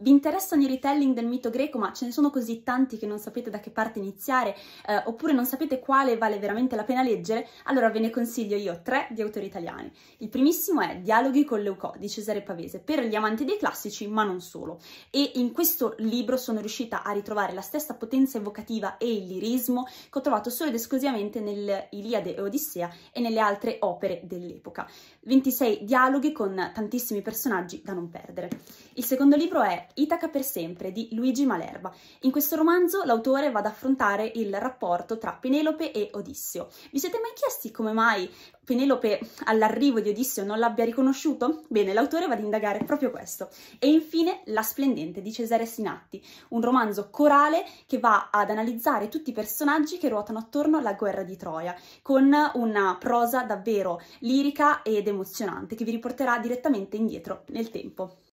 vi interessano i retelling del mito greco, ma ce ne sono così tanti che non sapete da che parte iniziare, eh, oppure non sapete quale vale veramente la pena leggere, allora ve ne consiglio io tre di autori italiani. Il primissimo è Dialoghi con Leucò di Cesare Pavese, per gli amanti dei classici, ma non solo. E in questo libro sono riuscita a ritrovare la stessa potenza evocativa e il lirismo che ho trovato solo ed esclusivamente nell'Iliade e Odissea e nelle altre opere dell'epoca. 26 dialoghi con tantissimi personaggi da non perdere. Il secondo libro è Itaca per sempre di Luigi Malerba. In questo romanzo l'autore va ad affrontare il rapporto tra Penelope e Odisseo. Vi siete mai chiesti come mai Penelope all'arrivo di Odisseo non l'abbia riconosciuto? Bene, l'autore va ad indagare proprio questo. E infine La splendente di Cesare Sinatti, un romanzo corale che va ad analizzare tutti i personaggi che ruotano attorno alla guerra di Troia, con una prosa davvero lirica ed emozionante che vi riporterà direttamente indietro nel tempo.